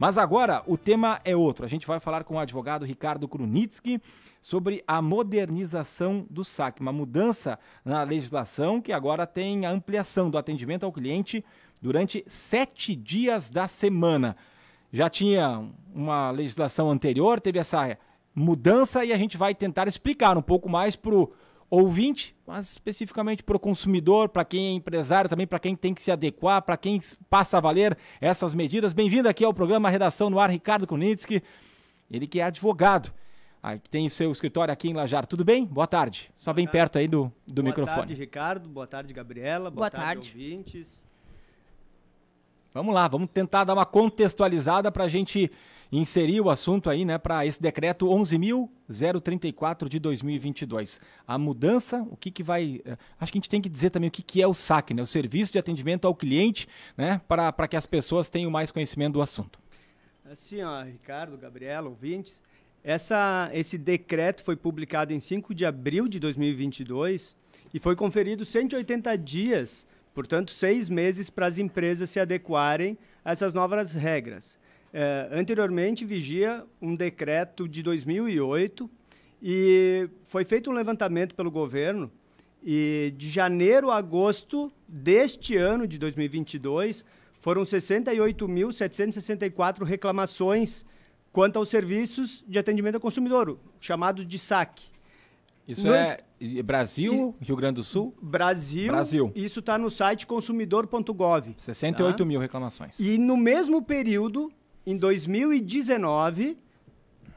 Mas agora o tema é outro. A gente vai falar com o advogado Ricardo Krunitsky sobre a modernização do SAC, uma mudança na legislação que agora tem a ampliação do atendimento ao cliente durante sete dias da semana. Já tinha uma legislação anterior, teve essa mudança e a gente vai tentar explicar um pouco mais para o ouvinte, mas especificamente para o consumidor, para quem é empresário, também para quem tem que se adequar, para quem passa a valer essas medidas. Bem-vindo aqui ao programa Redação no Ar, Ricardo Kunitsky, ele que é advogado. que tem seu escritório aqui em Lajar. Tudo bem? Boa tarde. Só vem perto aí do, do boa microfone. Boa tarde, Ricardo. Boa tarde, Gabriela. Boa, boa tarde, tarde, ouvintes. Vamos lá, vamos tentar dar uma contextualizada para a gente inserir o assunto aí, né, para esse decreto 11.034 de 2022. A mudança, o que que vai... Eh, acho que a gente tem que dizer também o que que é o SAC, né, o Serviço de Atendimento ao Cliente, né, para que as pessoas tenham mais conhecimento do assunto. Assim, ó, Ricardo, Gabriela, ouvintes, essa, esse decreto foi publicado em 5 de abril de 2022 e foi conferido 180 dias Portanto, seis meses para as empresas se adequarem a essas novas regras. É, anteriormente, vigia um decreto de 2008 e foi feito um levantamento pelo governo e de janeiro a agosto deste ano de 2022 foram 68.764 reclamações quanto aos serviços de atendimento ao consumidor, chamados de SAC. Isso no... é Brasil, Rio Grande do Sul? Brasil. Brasil. Isso está no site consumidor.gov. 68 tá? mil reclamações. E no mesmo período, em 2019,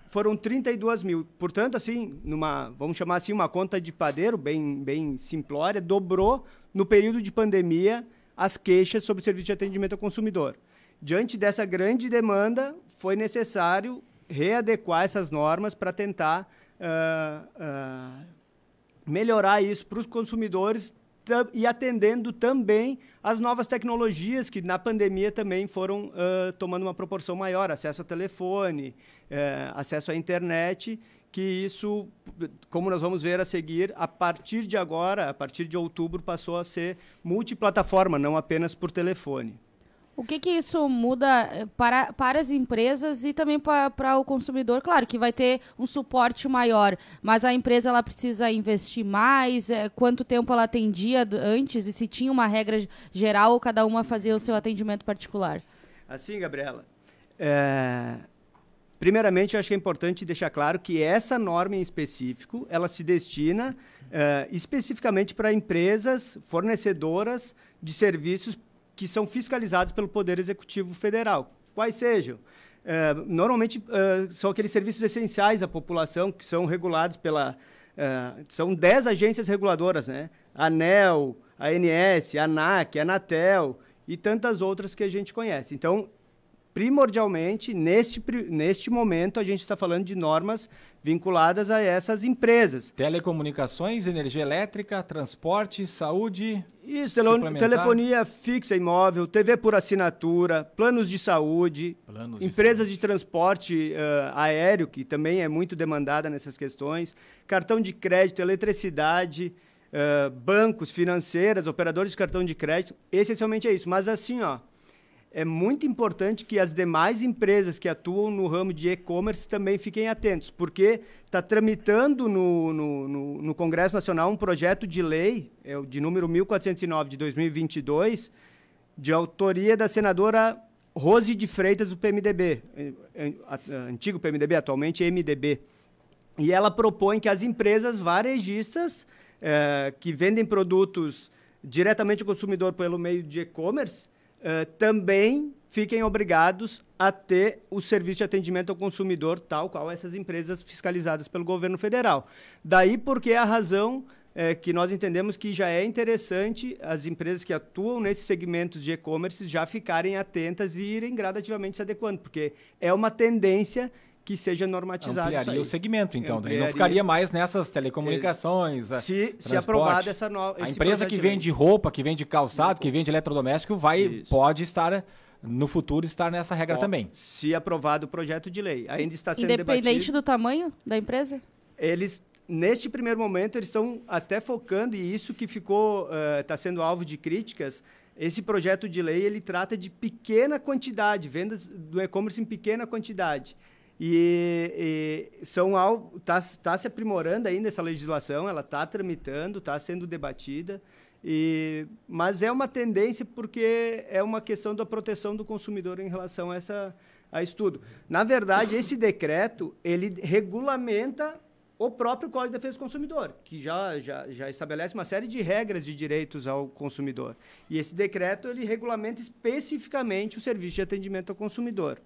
foram 32 mil. Portanto, assim, numa, vamos chamar assim, uma conta de padeiro bem, bem simplória, dobrou no período de pandemia as queixas sobre o serviço de atendimento ao consumidor. Diante dessa grande demanda, foi necessário readequar essas normas para tentar ah, ah, melhorar isso para os consumidores e atendendo também as novas tecnologias que na pandemia também foram uh, tomando uma proporção maior, acesso ao telefone, eh, acesso à internet, que isso, como nós vamos ver a seguir, a partir de agora, a partir de outubro, passou a ser multiplataforma, não apenas por telefone. O que, que isso muda eh, para, para as empresas e também para, para o consumidor? Claro que vai ter um suporte maior, mas a empresa ela precisa investir mais? É, quanto tempo ela atendia antes? E se tinha uma regra geral ou cada uma fazia o seu atendimento particular? Assim, Gabriela, é... primeiramente eu acho que é importante deixar claro que essa norma em específico, ela se destina é, especificamente para empresas fornecedoras de serviços que são fiscalizados pelo Poder Executivo Federal. Quais sejam? É, normalmente é, são aqueles serviços essenciais à população que são regulados pela. É, são 10 agências reguladoras, né? ANEL, ANS, ANAC, Anatel e tantas outras que a gente conhece. Então, primordialmente, neste, neste momento, a gente está falando de normas vinculadas a essas empresas. Telecomunicações, energia elétrica, transporte, saúde. Isso, telefonia fixa imóvel, TV por assinatura, planos de saúde, planos empresas de, saúde. de transporte uh, aéreo, que também é muito demandada nessas questões, cartão de crédito, eletricidade. Uh, bancos, financeiras, operadores de cartão de crédito, essencialmente é isso. Mas assim, ó, é muito importante que as demais empresas que atuam no ramo de e-commerce também fiquem atentos, porque está tramitando no, no, no, no, Congresso Nacional um projeto de lei, é de número 1409 de 2022, de autoria da senadora Rose de Freitas, do PMDB, eh, eh, antigo PMDB, atualmente MDB. E ela propõe que as empresas varejistas eh, que vendem produtos diretamente ao consumidor pelo meio de e-commerce eh, também fiquem obrigados a ter o serviço de atendimento ao consumidor, tal qual essas empresas fiscalizadas pelo governo federal. Daí porque a razão é que nós entendemos que já é interessante as empresas que atuam nesses segmentos de e-commerce já ficarem atentas e irem gradativamente se adequando, porque é uma tendência que seja normatizado. Ampliaria o segmento, então. Ampliaria. Daí não ficaria mais nessas telecomunicações. Se, se aprovada essa nova. A empresa que vende roupa, que vende calçado, que vende eletrodoméstico, vai, pode estar no futuro estar nessa regra também. Se aprovado o projeto de lei. Ainda está sendo Independente debatido. Independente do tamanho da empresa? Eles, neste primeiro momento, eles estão até focando, e isso que ficou, está eh, uh, sendo alvo de críticas, esse projeto de lei ele trata de pequena quantidade, vendas do e-commerce em pequena quantidade. E, e são está tá se aprimorando ainda essa legislação, ela está tramitando, está sendo debatida. E, mas é uma tendência porque é uma questão da proteção do consumidor em relação a essa a estudo. Na verdade, esse decreto ele regulamenta o próprio Código de Defesa do Consumidor, que já, já, já estabelece uma série de regras de direitos ao consumidor. E esse decreto ele regulamenta especificamente o serviço de atendimento ao consumidor.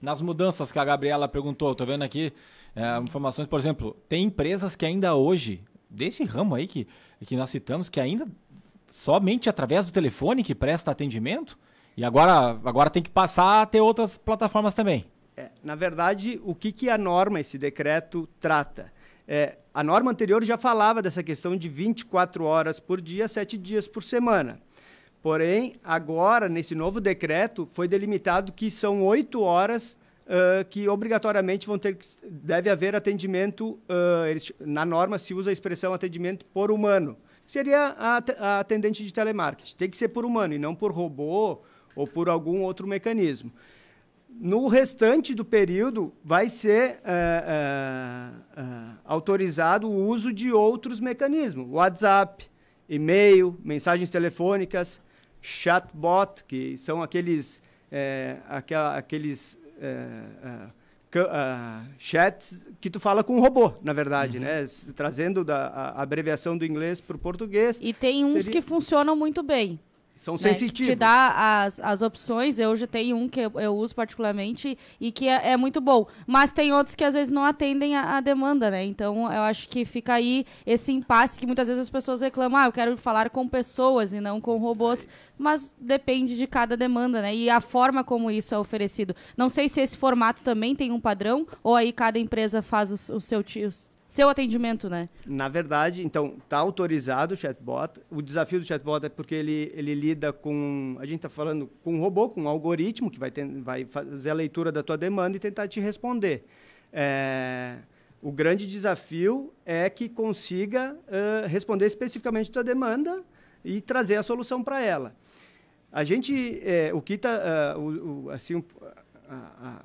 Nas mudanças que a Gabriela perguntou, tô vendo aqui é, informações, por exemplo, tem empresas que ainda hoje, desse ramo aí que, que nós citamos, que ainda somente através do telefone que presta atendimento, e agora, agora tem que passar a ter outras plataformas também. É, na verdade, o que, que a norma, esse decreto, trata? É, a norma anterior já falava dessa questão de 24 horas por dia, 7 dias por semana. Porém, agora, nesse novo decreto, foi delimitado que são oito horas uh, que obrigatoriamente vão ter que, deve haver atendimento, uh, eles, na norma se usa a expressão atendimento por humano. Seria a, a atendente de telemarketing. Tem que ser por humano e não por robô ou por algum outro mecanismo. No restante do período, vai ser uh, autorizado o uso de outros mecanismos, WhatsApp, e-mail, mensagens telefônicas, chatbot, que são aqueles, é, aqueles Uh, chats que tu fala com um robô, na verdade, uhum. né? Trazendo da, a, a abreviação do inglês para o português. E tem uns seria... que funcionam muito bem. São né, sensitivos. Te dá as, as opções. Eu já tenho um que eu, eu uso particularmente e que é, é, muito bom. Mas tem outros que às vezes não atendem à demanda, né? Então eu acho que fica aí esse impasse que muitas vezes as pessoas reclamam. Ah, eu quero falar com pessoas e não com robôs. Mas depende de cada demanda, né? E a forma como isso é oferecido. Não sei se esse formato também tem um padrão ou aí cada empresa faz o, o seu, seu atendimento, né? Na verdade, então, está autorizado o chatbot. O desafio do chatbot é porque ele, ele lida com. A gente está falando com um robô, com um algoritmo que vai, ter, vai fazer a leitura da tua demanda e tentar te responder. É, o grande desafio é que consiga uh, responder especificamente a tua demanda e trazer a solução para ela. A gente, é, o que está, uh, o, assim, a,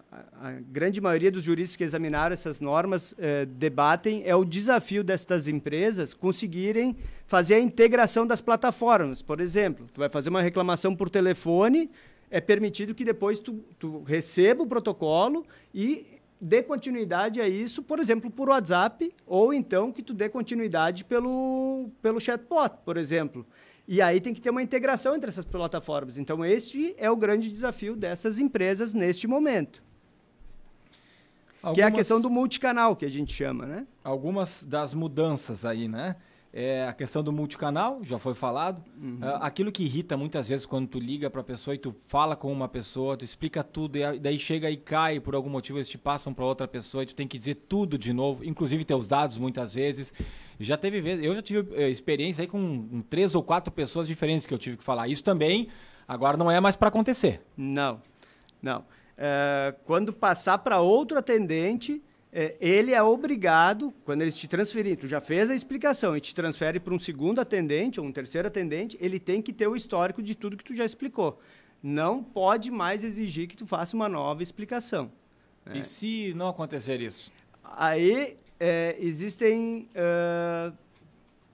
a, grande maioria dos juristas que examinaram essas normas eh, debatem é o desafio destas empresas conseguirem fazer a integração das plataformas. Por exemplo, tu vai fazer uma reclamação por telefone, é permitido que depois tu, tu receba o protocolo e dê continuidade a isso, por exemplo, por WhatsApp, ou então que tu dê continuidade pelo, pelo chatbot, por exemplo. E aí tem que ter uma integração entre essas plataformas. Então, esse é o grande desafio dessas empresas neste momento. Algumas... Que é a questão do multicanal, que a gente chama, né? Algumas das mudanças aí, né? É, a questão do multicanal, já foi falado. Uhum. É, aquilo que irrita muitas vezes quando tu liga para a pessoa e tu fala com uma pessoa, tu explica tudo, e daí chega e cai, por algum motivo eles te passam para outra pessoa e tu tem que dizer tudo de novo, inclusive teus dados muitas vezes. Já teve eu já tive é, experiência aí com três ou quatro pessoas diferentes que eu tive que falar. Isso também agora não é mais para acontecer. Não, não. É, quando passar para outro atendente, é, ele é obrigado, quando eles te transferirem, tu já fez a explicação e te transfere para um segundo atendente ou um terceiro atendente, ele tem que ter o histórico de tudo que tu já explicou. Não pode mais exigir que tu faça uma nova explicação. Né? E se não acontecer isso? Aí é, existem uh,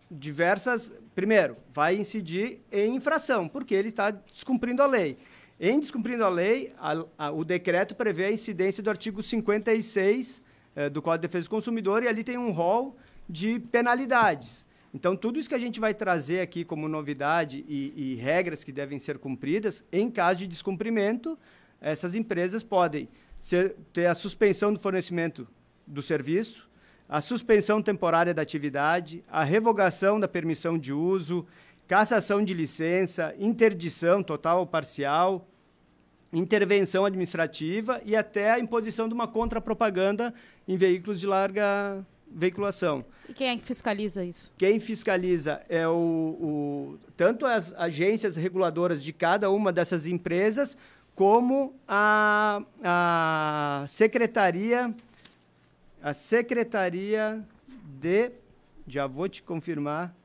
diversas. Primeiro, vai incidir em infração, porque ele está descumprindo a lei. Em descumprindo a lei, a, a, o decreto prevê a incidência do artigo 56 é, do Código de Defesa do Consumidor e ali tem um rol de penalidades. Então, tudo isso que a gente vai trazer aqui como novidade e, e regras que devem ser cumpridas, em caso de descumprimento, essas empresas podem ser, ter a suspensão do fornecimento do serviço, a suspensão temporária da atividade, a revogação da permissão de uso, cassação de licença, interdição total ou parcial, intervenção administrativa e até a imposição de uma contrapropaganda em veículos de larga veiculação. E quem é que fiscaliza isso? Quem fiscaliza é o, o, tanto as agências reguladoras de cada uma dessas empresas, como a, a secretaria a secretaria de já vou te confirmar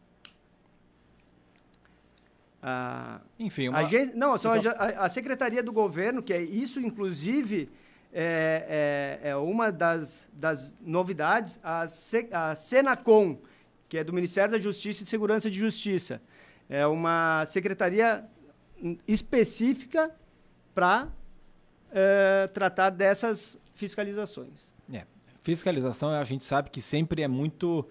a, enfim uma... agência, não só então... a, a secretaria do governo que é isso inclusive é, é, é uma das, das novidades, a, C, a Senacom, que é do Ministério da Justiça e Segurança de Justiça. É uma secretaria específica para é, tratar dessas fiscalizações. É. Fiscalização, a gente sabe que sempre é muito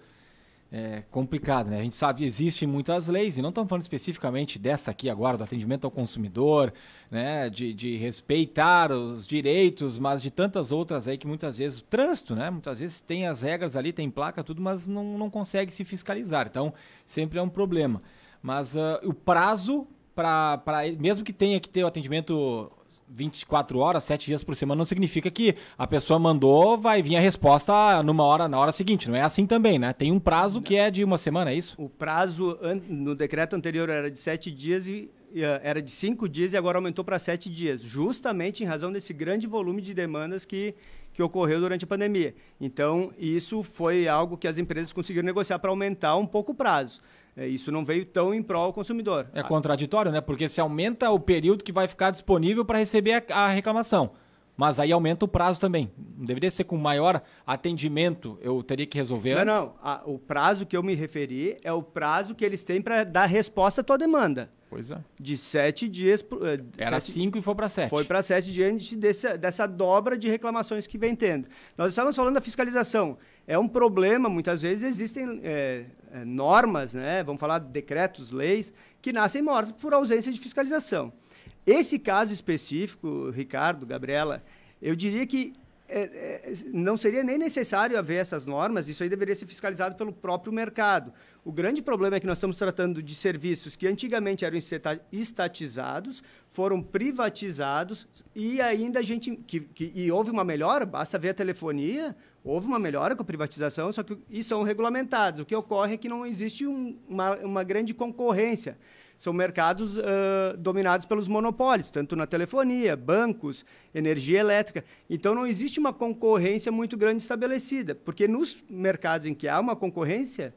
é complicado, né? A gente sabe que existem muitas leis, e não estamos falando especificamente dessa aqui agora, do atendimento ao consumidor, né? De, de, respeitar os direitos, mas de tantas outras aí que muitas vezes, o trânsito, né? Muitas vezes tem as regras ali, tem placa, tudo, mas não, não consegue se fiscalizar. Então, sempre é um problema. Mas uh, o prazo para, pra, mesmo que tenha que ter o atendimento 24 horas, 7 dias por semana, não significa que a pessoa mandou, vai vir a resposta numa hora, na hora seguinte. Não é assim também, né? Tem um prazo que é de uma semana, é isso? O prazo no decreto anterior era de 7 dias e ah, era de cinco dias e agora aumentou para sete dias, justamente em razão desse grande volume de demandas que, que ocorreu durante a pandemia. Então, isso foi algo que as empresas conseguiram negociar para aumentar um pouco o prazo. É, isso não veio tão em prol ao consumidor. É contraditório, né? Porque se aumenta o período que vai ficar disponível para receber a, a reclamação mas aí aumenta o prazo também. Não deveria ser com maior atendimento, eu teria que resolver antes? Não, não. O prazo que eu me referi é o prazo que eles têm para dar resposta à tua demanda. Pois é. De sete dias. Eh, Era sete, cinco e foi para sete. Foi para sete diante desse, dessa dobra de reclamações que vem tendo. Nós estávamos falando da fiscalização. É um problema, muitas vezes existem é, normas, né? vamos falar de decretos, leis, que nascem mortas por ausência de fiscalização. Esse caso específico, Ricardo, Gabriela, eu diria que é, é, não seria nem necessário haver essas normas, isso aí deveria ser fiscalizado pelo próprio mercado. O grande problema é que nós estamos tratando de serviços que antigamente eram estatizados, foram privatizados e ainda a gente. Que, que, e houve uma melhora, basta ver a telefonia, houve uma melhora com a privatização, só que e são regulamentados. O que ocorre é que não existe um, uma, uma grande concorrência. São mercados uh, dominados pelos monopólios, tanto na telefonia, bancos, energia elétrica. Então, não existe uma concorrência muito grande estabelecida, porque nos mercados em que há uma concorrência,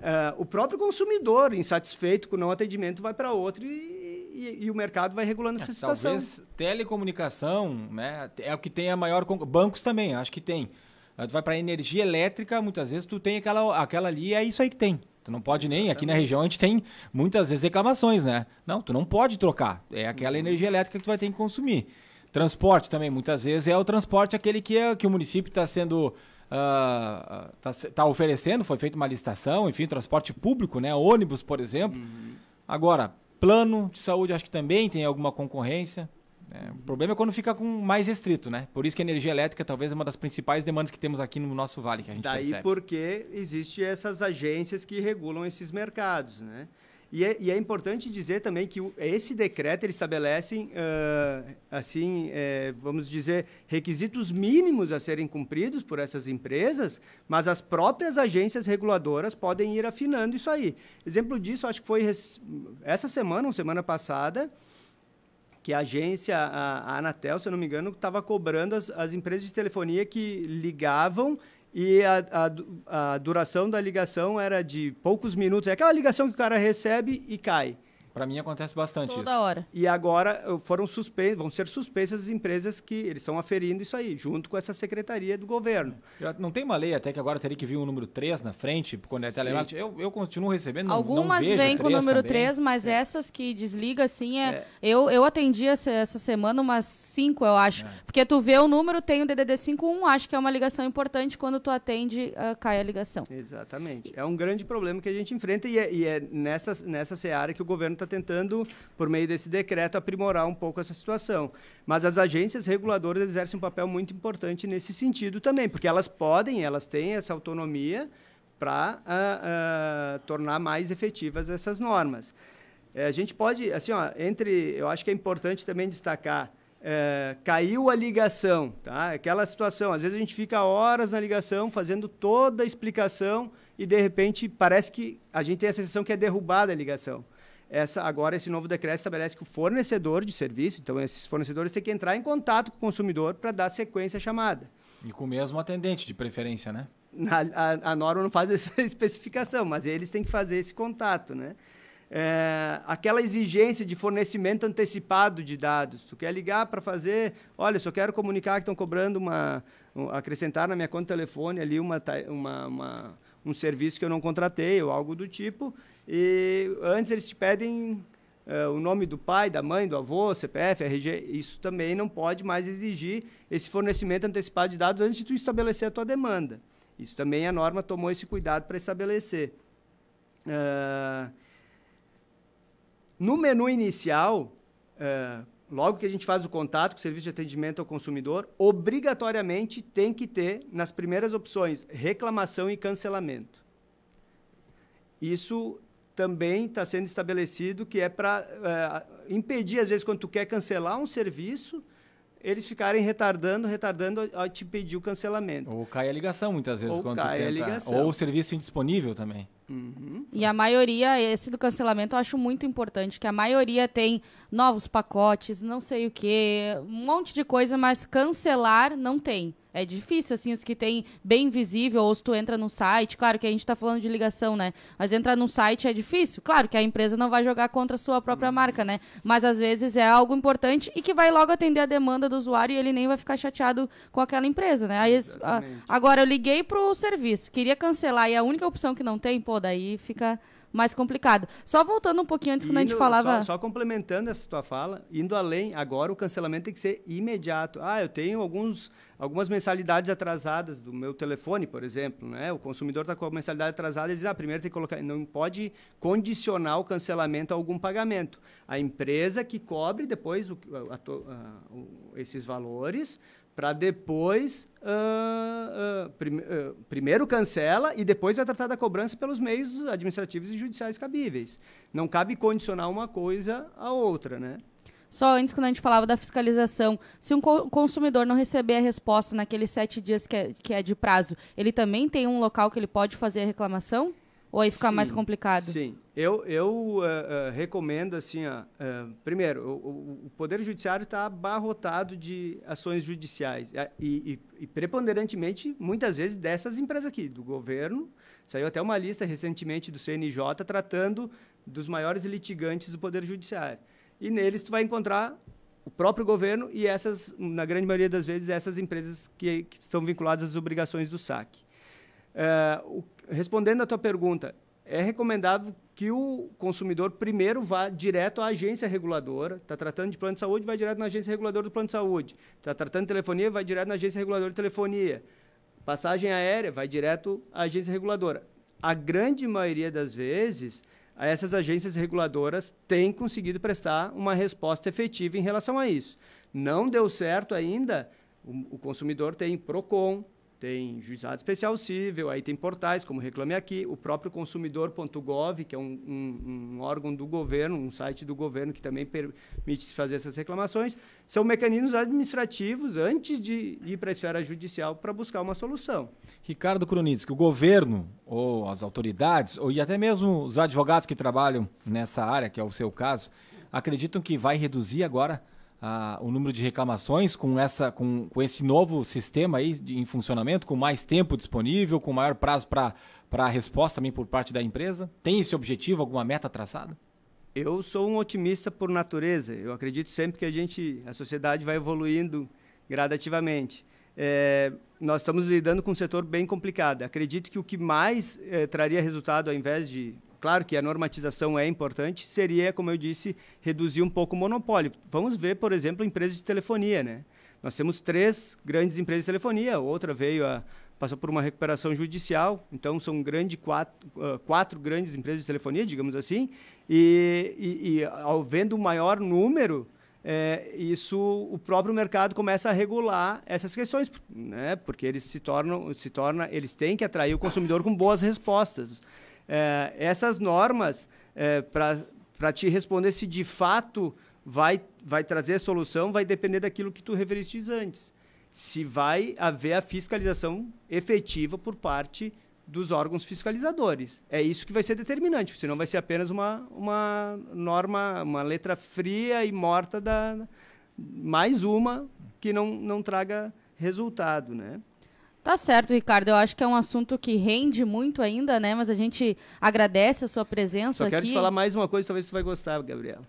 uh, o próprio consumidor, insatisfeito com o não atendimento, vai para outro e, e, e, o mercado vai regulando é, essa situação. Talvez telecomunicação né, é o que tem a maior... Bancos também, acho que tem. Tu vai para energia elétrica, muitas vezes tu tem aquela, aquela ali, é isso aí que tem. Tu não pode nem, aqui na região a gente tem muitas vezes reclamações, né? Não, tu não pode trocar. É aquela uhum. energia elétrica que tu vai ter que consumir. Transporte também, muitas vezes, é o transporte aquele que, é, que o município está sendo. Uh, tá, oferecendo, foi feita uma licitação, enfim, transporte público, né? Ônibus, por exemplo. Uhum. Agora, plano de saúde, acho que também tem alguma concorrência. É, o problema é quando fica com mais restrito, né? Por isso que a energia elétrica talvez é uma das principais demandas que temos aqui no nosso vale, que a gente Daí percebe. porque existem essas agências que regulam esses mercados, né? E é, e é, importante dizer também que esse decreto ele estabelece, uh, assim, é, vamos dizer, requisitos mínimos a serem cumpridos por essas empresas, mas as próprias agências reguladoras podem ir afinando isso aí. Exemplo disso, acho que foi essa semana, ou semana passada, que a agência, a, a Anatel, se eu não me engano, estava cobrando as, as empresas de telefonia que ligavam e a, a, a, duração da ligação era de poucos minutos. É aquela ligação que o cara recebe e cai. Para mim acontece bastante Toda isso. Toda hora. E agora foram suspeitas, vão ser suspeitas as empresas que eles estão aferindo isso aí, junto com essa secretaria do governo. Já não tem uma lei até que agora teria que vir o um número 3 na frente, quando é telemarketing. Eu, eu continuo recebendo, Algumas não, não vêm com o número também. 3, mas é. essas que desliga, assim, é... é. Eu, eu atendi essa, essa semana umas 5, eu acho. É. Porque tu vê o número, tem o DDD 51, acho que é uma ligação importante, quando tu atende, uh, cai a ligação. Exatamente. É um grande problema que a gente enfrenta e é, e é nessa, nessa seara que o governo está tentando, por meio desse decreto, aprimorar um pouco essa situação. Mas as agências reguladoras exercem um papel muito importante nesse sentido também, porque elas podem, elas têm essa autonomia para uh, ah, uh, ah, tornar mais efetivas essas normas. É, a gente pode, assim, ó, entre, eu acho que é importante também destacar, é, caiu a ligação, tá? Aquela situação, às vezes a gente fica horas na ligação fazendo toda a explicação e de repente parece que a gente tem a sensação que é derrubada a ligação essa, agora esse novo decreto estabelece que o fornecedor de serviço, então esses fornecedores têm que entrar em contato com o consumidor para dar sequência à chamada. E com o mesmo atendente, de preferência, né? A, a, a, norma não faz essa especificação, mas eles têm que fazer esse contato, né? É, aquela exigência de fornecimento antecipado de dados. Tu quer ligar para fazer, olha, só quero comunicar que estão cobrando uma, um, acrescentar na minha conta de telefone ali uma, uma, uma, um serviço que eu não contratei ou algo do tipo. E antes eles te pedem uh, o nome do pai, da mãe, do avô, CPF, RG. Isso também não pode mais exigir esse fornecimento antecipado de dados antes de tu estabelecer a tua demanda. Isso também a norma tomou esse cuidado para estabelecer. Uh, no menu inicial, uh, logo que a gente faz o contato com o serviço de atendimento ao consumidor, obrigatoriamente tem que ter, nas primeiras opções, reclamação e cancelamento. Isso também está sendo estabelecido que é para é, eh, impedir, às vezes, quando tu quer cancelar um serviço, eles ficarem retardando, retardando a te pedir o cancelamento. Ou cai a ligação, muitas vezes, Ou quando cai tenta... a ligação. Ou o serviço indisponível também. Uhum. E a maioria, esse do cancelamento, eu acho muito importante, que a maioria tem novos pacotes, não sei o quê, um monte de coisa, mas cancelar não tem. É difícil, assim, os que tem bem visível, ou se tu entra num site, claro que a gente está falando de ligação, né? Mas entrar num site é difícil. Claro que a empresa não vai jogar contra a sua própria marca, né? Mas às vezes é algo importante e que vai logo atender a demanda do usuário e ele nem vai ficar chateado com aquela empresa, né? Aí, a, agora eu liguei pro serviço, queria cancelar e a única opção que não tem, pô, daí fica mais complicado. Só voltando um pouquinho antes, quando indo, a gente falava. Só, só, complementando essa tua fala, indo além, agora o cancelamento tem que ser imediato. Ah, eu tenho alguns, algumas mensalidades atrasadas do meu telefone, por exemplo. Né? O consumidor está com a mensalidade atrasada e diz: ah, primeiro tem que colocar. Não pode condicionar o cancelamento a algum pagamento. A empresa que cobre depois o, a, a, a, esses valores para depois. Uh, uh, prim, uh, primeiro cancela e depois vai tratar da cobrança pelos meios administrativos e judiciais cabíveis. Não cabe condicionar uma coisa à outra, né? Só antes, quando a gente falava da fiscalização, se um co consumidor não receber a resposta naqueles sete dias que é, que é de prazo, ele também tem um local que ele pode fazer a reclamação? Ou aí fica sim, mais complicado? Sim. Eu, eu uh, uh, recomendo, assim, uh, primeiro, o, o, Poder Judiciário está abarrotado de ações judiciais e, e, e, preponderantemente, muitas vezes, dessas empresas aqui, do governo. Saiu até uma lista recentemente do CNJ tratando dos maiores litigantes do Poder Judiciário. E neles tu vai encontrar o próprio governo e essas, na grande maioria das vezes, essas empresas que, que estão vinculadas às obrigações do saque. É, o, respondendo à tua pergunta, é recomendável que o consumidor primeiro vá direto à agência reguladora. Está tratando de plano de saúde, vai direto na agência reguladora do plano de saúde. Está tratando de telefonia, vai direto na agência reguladora de telefonia. Passagem aérea, vai direto à agência reguladora. A grande maioria das vezes, essas agências reguladoras têm conseguido prestar uma resposta efetiva em relação a isso. Não deu certo ainda, o, o consumidor tem PROCON, tem juizado especial civil, aí tem portais como Reclame Aqui, o próprio consumidor.gov, que é um, um, um, órgão do governo, um site do governo que também permite se fazer essas reclamações. São mecanismos administrativos antes de ir para a esfera judicial para buscar uma solução. Ricardo que o governo, ou as autoridades, ou e até mesmo os advogados que trabalham nessa área, que é o seu caso, acreditam que vai reduzir agora o número de reclamações com, essa, com, com esse novo sistema aí de, em funcionamento, com mais tempo disponível, com maior prazo para pra resposta também por parte da empresa? Tem esse objetivo, alguma meta traçada? Eu sou um otimista por natureza. Eu acredito sempre que a gente, a sociedade vai evoluindo gradativamente. É, nós estamos lidando com um setor bem complicado. Acredito que o que mais é, traria resultado, ao invés de claro que a normatização é importante, seria, como eu disse, reduzir um pouco o monopólio. Vamos ver, por exemplo, empresas de telefonia, né? Nós temos três grandes empresas de telefonia, outra veio a passou por uma recuperação judicial, então são grande quatro, quatro grandes empresas de telefonia, digamos assim, e, e, e ao vendo o maior número, é, isso o próprio mercado começa a regular essas questões, né? Porque eles se tornam, se torna, eles têm que atrair o consumidor com boas respostas é, essas normas, é, para te responder se de fato vai, vai trazer solução, vai depender daquilo que tu referistes antes. Se vai haver a fiscalização efetiva por parte dos órgãos fiscalizadores. É isso que vai ser determinante, senão vai ser apenas uma, uma norma, uma letra fria e morta da mais uma que não, não traga resultado, né? Tá certo, Ricardo. Eu acho que é um assunto que rende muito ainda, né? Mas a gente agradece a sua presença aqui. Só quero aqui. te falar mais uma coisa, talvez você vai gostar, Gabriela.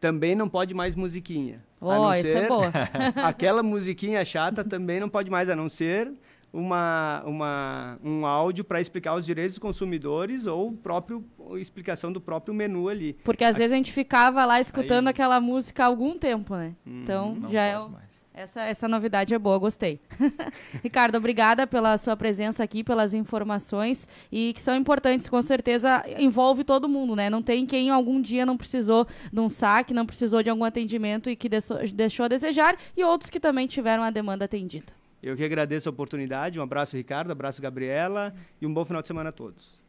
Também não pode mais musiquinha. Oh, isso é boa. aquela musiquinha chata também não pode mais, a não ser uma, uma, um áudio para explicar os direitos dos consumidores ou próprio explicação do próprio menu ali. Porque às a... vezes a gente ficava lá escutando Aí... aquela música há algum tempo, né? Hum, então já é o... Mais. Essa, essa novidade é boa, gostei. Ricardo, obrigada pela sua presença aqui, pelas informações e que são importantes, com certeza envolve todo mundo, né? Não tem quem algum dia não precisou de um saque, não precisou de algum atendimento e que deixou a desejar e outros que também tiveram a demanda atendida. Eu que agradeço a oportunidade, um abraço Ricardo, um abraço Gabriela e um bom final de semana a todos.